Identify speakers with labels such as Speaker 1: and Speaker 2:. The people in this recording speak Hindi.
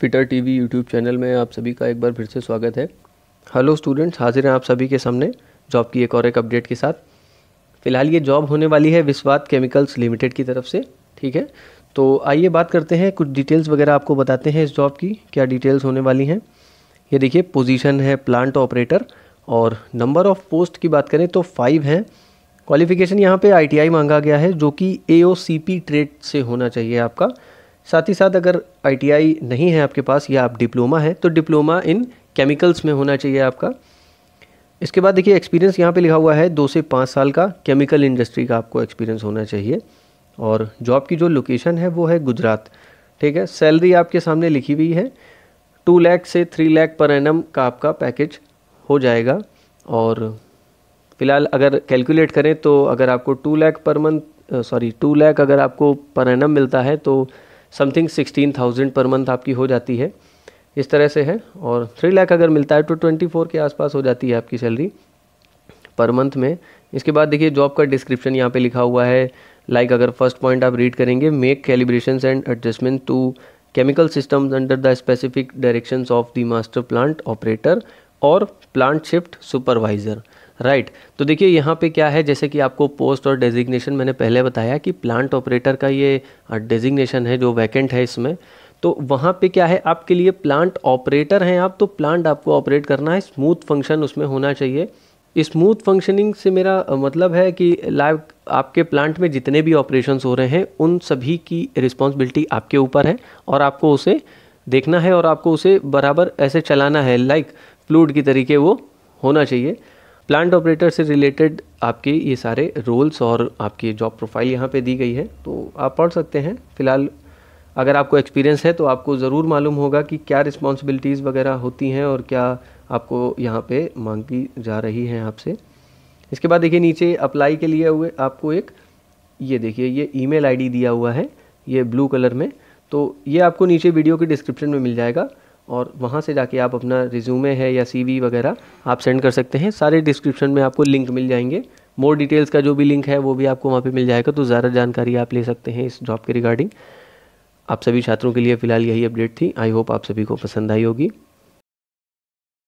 Speaker 1: फिटर टीवी यूट्यूब चैनल में आप सभी का एक बार फिर से स्वागत है हेलो स्टूडेंट्स हाजिर हैं आप सभी के सामने जॉब की एक और एक अपडेट के साथ फिलहाल ये जॉब होने वाली है विश्वात केमिकल्स लिमिटेड की तरफ से ठीक है तो आइए बात करते हैं कुछ डिटेल्स वगैरह आपको बताते हैं इस जॉब की क्या डिटेल्स होने वाली हैं ये देखिए पोजीशन है प्लांट ऑपरेटर और नंबर ऑफ़ पोस्ट की बात करें तो फाइव हैं क्वालिफिकेशन यहाँ पे आईटीआई मांगा गया है जो कि एओसीपी ट्रेड से होना चाहिए आपका साथ ही साथ अगर आई नहीं है आपके पास या आप डिप्लोमा है तो डिप्लोमा इन केमिकल्स में होना चाहिए आपका इसके बाद देखिए एक्सपीरियंस यहाँ पे लिखा हुआ है दो से पाँच साल का केमिकल इंडस्ट्री का आपको एक्सपीरियंस होना चाहिए और जॉब की जो लोकेशन है वो है गुजरात ठीक है सैलरी आपके सामने लिखी हुई है टू लैख से थ्री लैख पर एन का आपका पैकेज हो जाएगा और फ़िलहाल अगर कैलकुलेट करें तो अगर आपको to lakh per month sorry to lakh अगर आपको पर एन मिलता है तो something sixteen thousand per month आपकी हो जाती है इस तरह से है और थ्री लाख अगर मिलता है तो ट्वेंटी फोर के आसपास हो जाती है आपकी सैलरी पर मंथ में इसके बाद देखिए जॉब का डिस्क्रिप्शन यहाँ पे लिखा हुआ है लाइक like अगर फर्स्ट पॉइंट आप रीड करेंगे make calibration and adjustment to chemical systems under the specific directions of the master plant operator और प्लांट शिफ्ट सुपरवाइज़र राइट तो देखिए यहाँ पे क्या है जैसे कि आपको पोस्ट और डेजिग्नेशन मैंने पहले बताया कि प्लांट ऑपरेटर का ये डेजिग्नेशन है जो वैकेंट है इसमें तो वहाँ पे क्या है आपके लिए प्लांट ऑपरेटर हैं आप तो प्लांट आपको ऑपरेट करना है स्मूथ फंक्शन उसमें होना चाहिए स्मूथ फंक्शनिंग से मेरा मतलब है कि लाइव आपके प्लांट में जितने भी ऑपरेशंस हो रहे हैं उन सभी की रिस्पॉन्सिबिलिटी आपके ऊपर है और आपको उसे देखना है और आपको उसे बराबर ऐसे चलाना है लाइक फ्लूड की तरीके वो होना चाहिए प्लांट ऑपरेटर से रिलेटेड आपके ये सारे रोल्स और आपकी जॉब प्रोफाइल यहाँ पे दी गई है तो आप पढ़ सकते हैं फ़िलहाल अगर आपको एक्सपीरियंस है तो आपको ज़रूर मालूम होगा कि क्या रिस्पॉन्सिबिलिटीज़ वगैरह होती हैं और क्या आपको यहाँ पे मांगी जा रही हैं आपसे इसके बाद देखिए नीचे अप्लाई के लिए हुए आपको एक ये देखिए ये ईमेल आईडी दिया हुआ है ये ब्लू कलर में तो ये आपको नीचे वीडियो के डिस्क्रिप्शन में मिल जाएगा और वहाँ से जाके आप अपना रिज्यूमे है या सी वगैरह आप सेंड कर सकते हैं सारे डिस्क्रिप्शन में आपको लिंक मिल जाएंगे मोर डिटेल्स का जो भी लिंक है वो भी आपको वहाँ पे मिल जाएगा तो ज़्यादा जानकारी आप ले सकते हैं इस जॉब के रिगार्डिंग आप सभी छात्रों के लिए फ़िलहाल यही अपडेट थी आई होप आप सभी को पसंद आई होगी